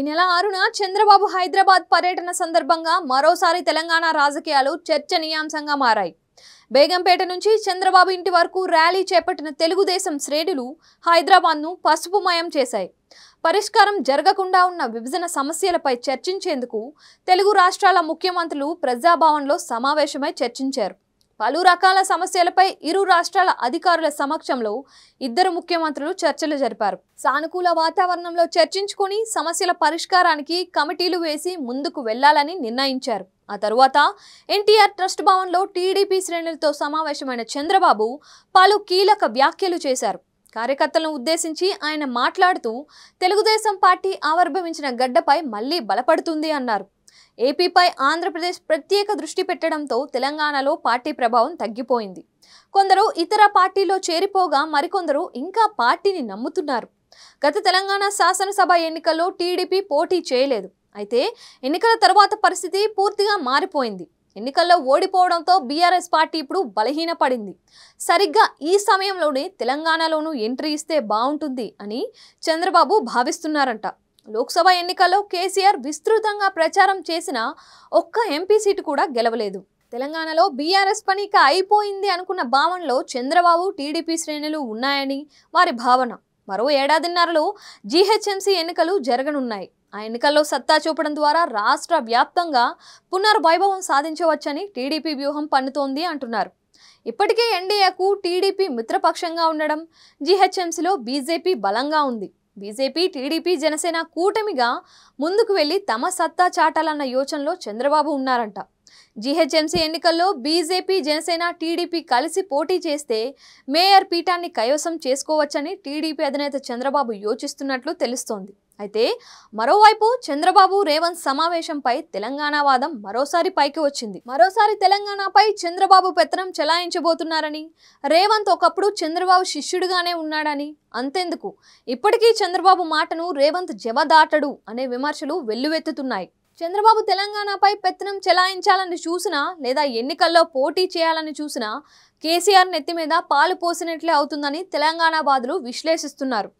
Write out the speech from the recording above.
ఈ నెల ఆరున చంద్రబాబు హైదరాబాద్ పర్యటన సందర్భంగా మరోసారి తెలంగాణ రాజకీయాలు చర్చనీయాంశంగా మారాయి బేగంపేట నుంచి చంద్రబాబు ఇంటి వరకు ర్యాలీ చేపట్టిన తెలుగుదేశం శ్రేణులు హైదరాబాద్ను పసుపుమయం చేశాయి పరిష్కారం జరగకుండా ఉన్న విభజన సమస్యలపై చర్చించేందుకు తెలుగు రాష్ట్రాల ముఖ్యమంత్రులు ప్రజాభవన్లో సమావేశమై చర్చించారు పలు రకాల సమస్యలపై ఇరు రాష్ట్రాల అధికారుల సమక్షంలో ఇద్దరు ముఖ్యమంత్రులు చర్చలు జరిపారు సానుకూల వాతావరణంలో చర్చించుకుని సమస్యల పరిష్కారానికి కమిటీలు వేసి ముందుకు వెళ్లాలని నిర్ణయించారు ఆ తరువాత ఎన్టీఆర్ ట్రస్ట్ భవన్లో టీడీపీ శ్రేణులతో సమావేశమైన చంద్రబాబు పలు కీలక వ్యాఖ్యలు చేశారు కార్యకర్తలను ఉద్దేశించి ఆయన మాట్లాడుతూ తెలుగుదేశం పార్టీ ఆవిర్భవించిన గడ్డపై మళ్లీ బలపడుతుంది అన్నారు ఏపీపై ఆంధ్రప్రదేశ్ ప్రత్యేక దృష్టి పెట్టడంతో తెలంగాణలో పార్టీ ప్రభావం తగ్గిపోయింది కొందరు ఇతర పార్టీలో చేరిపోగా మరికొందరు ఇంకా పార్టీని నమ్ముతున్నారు గత తెలంగాణ శాసనసభ ఎన్నికల్లో టీడీపీ పోటీ చేయలేదు అయితే ఎన్నికల తర్వాత పరిస్థితి పూర్తిగా మారిపోయింది ఎన్నికల్లో ఓడిపోవడంతో బీఆర్ఎస్ పార్టీ ఇప్పుడు బలహీనపడింది సరిగ్గా ఈ సమయంలోనే తెలంగాణలోనూ ఎంట్రీ ఇస్తే బాగుంటుంది అని చంద్రబాబు భావిస్తున్నారంట లోక్సభ ఎన్నికల్లో కేసీఆర్ విస్తృతంగా ప్రచారం చేసిన ఒక్క ఎంపీ సీటు కూడా గెలవలేదు తెలంగాణలో బీఆర్ఎస్ ఇక అయిపోయింది అనుకున్న భావనలో చంద్రబాబు టీడీపీ శ్రేణులు ఉన్నాయని వారి భావన మరో ఏడాదిన్నరలో జీహెచ్ఎంసీ ఎన్నికలు జరగనున్నాయి ఆ ఎన్నికల్లో సత్తా చూపడం ద్వారా రాష్ట్ర వ్యాప్తంగా పునర్వైభవం సాధించవచ్చని టీడీపీ వ్యూహం పన్నుతోంది అంటున్నారు ఇప్పటికే ఎన్డీఏకు టీడీపీ మిత్రపక్షంగా ఉండడం జీహెచ్ఎంసీలో బీజేపీ బలంగా ఉంది బీజేపీ టీడీపీ జనసేన కూటమిగా ముందుకు వెళ్లి తమ సత్తా చాటాలన్న యోచనలో చంద్రబాబు ఉన్నారంట జీహెచ్ఎంసీ ఎన్నికల్లో బీజేపీ జనసేన టీడీపీ కలిసి పోటీ చేస్తే మేయర్ పీఠాన్ని కైవసం చేసుకోవచ్చని టీడీపీ అధినేత చంద్రబాబు యోచిస్తున్నట్లు తెలుస్తోంది అయితే మరోవైపు చంద్రబాబు రేవంత్ సమావేశంపై తెలంగాణ వాదం మరోసారి పైకి వచ్చింది మరోసారి తెలంగాణపై చంద్రబాబు పెత్తనం చెలాయించబోతున్నారని రేవంత్ ఒకప్పుడు చంద్రబాబు శిష్యుడిగానే ఉన్నాడని అంతెందుకు ఇప్పటికీ చంద్రబాబు మాటను రేవంత్ జవదాటడు అనే విమర్శలు వెల్లువెత్తుతున్నాయి చంద్రబాబు తెలంగాణపై పెత్తనం చెలాయించాలని చూసినా లేదా ఎన్నికల్లో పోటీ చేయాలని చూసినా కేసీఆర్ నెత్తి మీద పాలు పోసినట్లే అవుతుందని తెలంగాణ విశ్లేషిస్తున్నారు